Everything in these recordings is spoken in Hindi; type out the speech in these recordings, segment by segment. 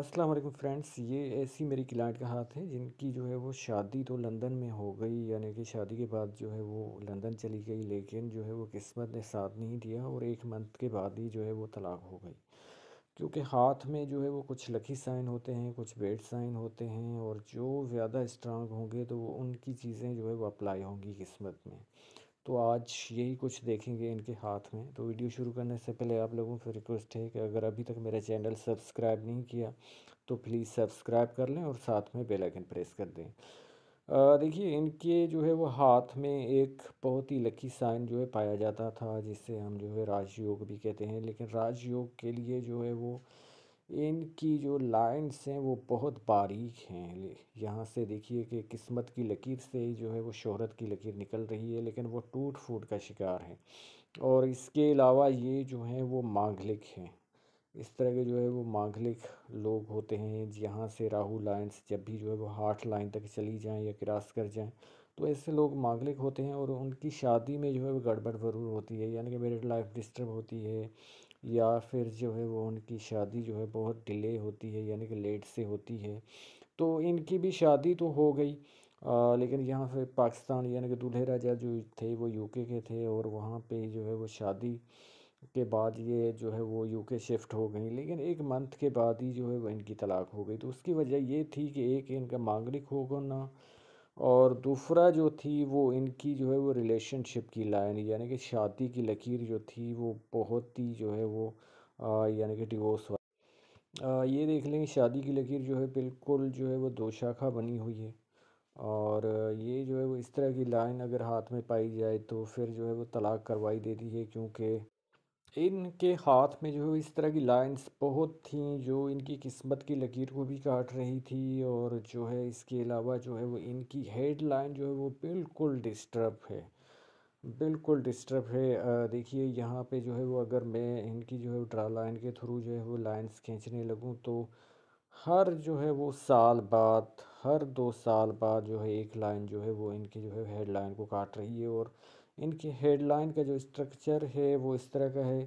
अस्सलाम वालेकुम फ्रेंड्स ये ऐसी मेरी क्लाइंट का हाथ है जिनकी जो है वो शादी तो लंदन में हो गई यानी कि शादी के बाद जो है वो लंदन चली गई लेकिन जो है वो किस्मत ने साथ नहीं दिया और एक मंथ के बाद ही जो है वो तलाक हो गई क्योंकि हाथ में जो है वो कुछ लकी साइन होते हैं कुछ बेड साइन होते हैं और जो ज़्यादा स्ट्रांग होंगे तो वो उनकी चीज़ें जो है वो अप्लाई होंगी किस्मत में तो आज यही कुछ देखेंगे इनके हाथ में तो वीडियो शुरू करने से पहले आप लोगों से रिक्वेस्ट है कि अगर अभी तक मेरा चैनल सब्सक्राइब नहीं किया तो प्लीज़ सब्सक्राइब कर लें और साथ में बेल आइकन प्रेस कर दें देखिए इनके जो है वो हाथ में एक बहुत ही लकी साइन जो है पाया जाता था जिससे हम जो है राजयोग भी कहते हैं लेकिन राजयोग के लिए जो है वो इनकी जो लाइंस हैं वो बहुत बारीक हैं यहाँ से देखिए कि किस्मत की लकीर से जो है वो शोहरत की लकीर निकल रही है लेकिन वो टूट फूट का शिकार है और इसके अलावा ये जो हैं वो मांगलिक हैं इस तरह के जो है वो मांगलिक लोग होते हैं यहाँ से राहु लाइंस जब भी जो है वो हार्ट लाइन तक चली जाएँ या क्रॉस कर जाएँ तो ऐसे लोग मांगलिक होते हैं और उनकी शादी में जो है वो गड़बड़ जरूर होती है यानी कि मेरिड लाइफ डिस्टर्ब होती है या फिर जो है वो उनकी शादी जो है बहुत डिले होती है यानी कि लेट से होती है तो इनकी भी शादी तो हो गई आ, लेकिन यहाँ पे पाकिस्तान यानी कि दूल्हे राजा जो थे वो यूके के थे और वहाँ पे जो है वो शादी के बाद ये जो है वो यूके शिफ्ट हो गई लेकिन एक मंथ के बाद ही जो है वो इनकी तलाक हो गई तो उसकी वजह ये थी कि एक इनका मांगलिक होगा ना और दूसरा जो थी वो इनकी जो है वो रिलेशनशिप की लाइन यानी कि शादी की लकीर जो थी वो बहुत ही जो है वो यानी कि डिवोर्स वाली ये देख लें शादी की लकीर जो है बिल्कुल जो है वो दो शाखा बनी हुई है और ये जो है वो इस तरह की लाइन अगर हाथ में पाई जाए तो फिर जो है वो तलाक करवाई देती है क्योंकि इनके हाथ में जो है इस तरह की लाइंस बहुत थी जो इनकी किस्मत की लकीर को भी काट रही थी और जो है इसके अलावा जो है वो इनकी हेड लाइन जो है वो बिल्कुल डिस्टर्ब है बिल्कुल डिस्टर्ब है देखिए यहाँ पे जो है वो अगर मैं इनकी जो है ड्रा लाइन के थ्रू जो है वो लाइंस खींचने लगूँ तो हर जो है वो साल बाद हर दो साल बाद जो है एक लाइन जो है वो इनकी जो है हेड लाइन को काट रही है और इनकी हेडलाइन का जो स्ट्रक्चर है वो इस तरह का है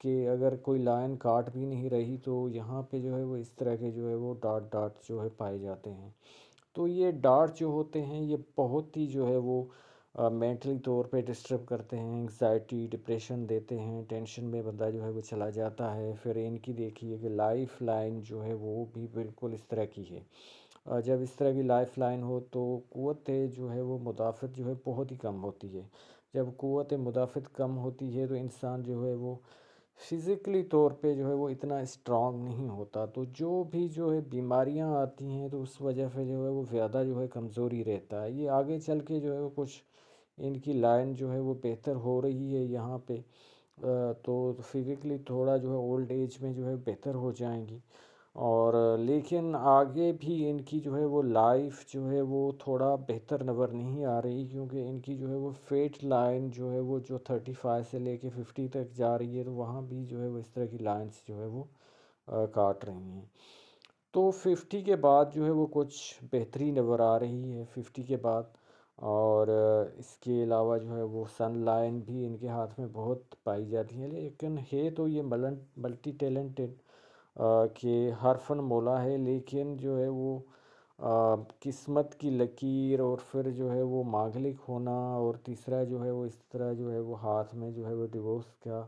कि अगर कोई लाइन काट भी नहीं रही तो यहाँ पे जो है वो इस तरह के जो है वो डॉट डॉट जो है पाए जाते हैं तो ये डॉट जो होते हैं ये बहुत ही जो है वो मेंटली तौर पे डिस्टर्ब करते हैं एंग्जाइटी डिप्रेशन देते हैं टेंशन में बंदा जो है वो चला जाता है फिर इनकी देखिए कि लाइफ लाइन जो है वो भी बिल्कुल इस तरह की है जब इस तरह की लाइफ लाइन हो तो क़वत जो है वो मुदाफ़त जो है बहुत ही कम होती है जब क़वत मुदाफ़त कम होती है तो इंसान जो है वो फ़िज़िकली तौर पे जो है वो इतना स्ट्रांग नहीं होता तो जो भी जो है बीमारियां आती हैं तो उस वजह से जो है वो ज़्यादा जो है कमज़ोरी रहता है ये आगे चल के जो है वो कुछ इनकी लाइन जो है वो बेहतर हो रही है यहाँ पे तो फिज़िकली थोड़ा जो है ओल्ड एज में जो है बेहतर हो जाएंगी और लेकिन आगे भी इनकी जो है वो लाइफ जो है वो थोड़ा बेहतर नज़र नहीं आ रही क्योंकि इनकी जो है वो फेट लाइन जो है वो जो थर्टी फाइव से लेके फिफ्टी तक जा रही है तो वहाँ भी जो है वो इस तरह की लाइंस जो है वो आ, काट रही हैं तो फिफ्टी के बाद जो है वो कुछ बेहतरी नज़र आ रही है फिफ्टी के बाद और इसके अलावा जो है वो सन लाइन भी इनके हाथ में बहुत पाई जाती है लेकिन है तो ये मलन मल्टी टैलेंटेड कि हरफन मोला है लेकिन जो है वो आ, किस्मत की लकीर और फिर जो है वो मागलिक होना और तीसरा जो है वो इस तरह जो है वो हाथ में जो है वो डिवोर्स का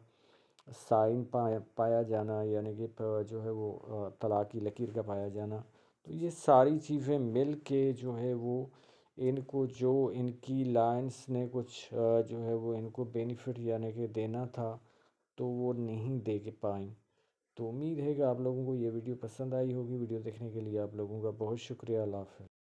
साइन पाया पाया जाना यानी कि जो है वो तलाक की लकीर का पाया जाना तो ये सारी चीज़ें मिल के जो है वो इनको जो इनकी लाइन्स ने कुछ जो है वो इनको बेनिफिट यानी कि देना था तो वो नहीं दे के पाई तो उम्मीद है कि आप लोगों को ये वीडियो पसंद आई होगी वीडियो देखने के लिए आप लोगों का बहुत शुक्रिया अल्लाह हाफिज़